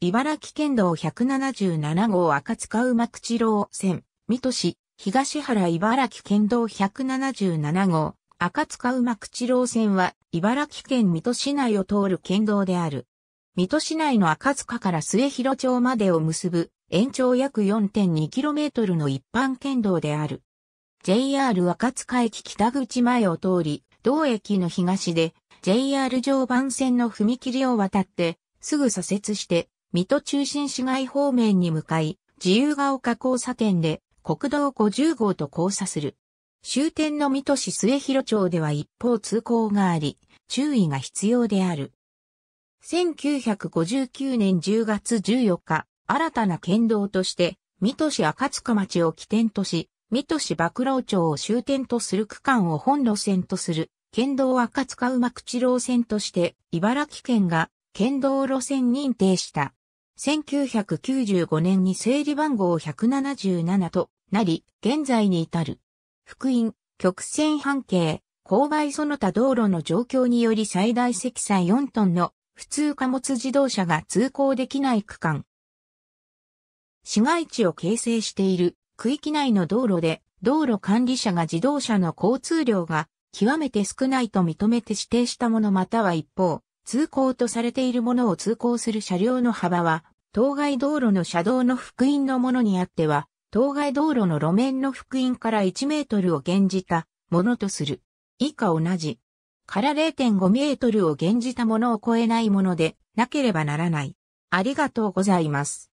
茨城県道177号赤塚馬口路線、水戸市、東原茨城県道177号赤塚馬口路線は茨城県水戸市内を通る県道である。水戸市内の赤塚から末広町までを結ぶ延長約 4.2km の一般県道である。JR 赤塚駅北口前を通り、同駅の東で JR 常磐線の踏切を渡ってすぐ左折して水戸中心市街方面に向かい、自由が丘交差点で国道50号と交差する。終点の水戸市末広町では一方通行があり、注意が必要である。1959年10月14日、新たな県道として、水戸市赤塚町を起点とし、水戸市幕露町を終点とする区間を本路線とする、県道赤塚馬口路線として、茨城県が県道路線認定した。1995年に整理番号177となり、現在に至る。福音、曲線半径、勾配その他道路の状況により最大積載4トンの普通貨物自動車が通行できない区間。市街地を形成している区域内の道路で道路管理者が自動車の交通量が極めて少ないと認めて指定したものまたは一方、通行とされているものを通行する車両の幅は、当該道路の車道の福音のものにあっては、当該道路の路面の福音から1メートルを減じたものとする。以下同じ。から0.5メートルを減じたものを超えないものでなければならない。ありがとうございます。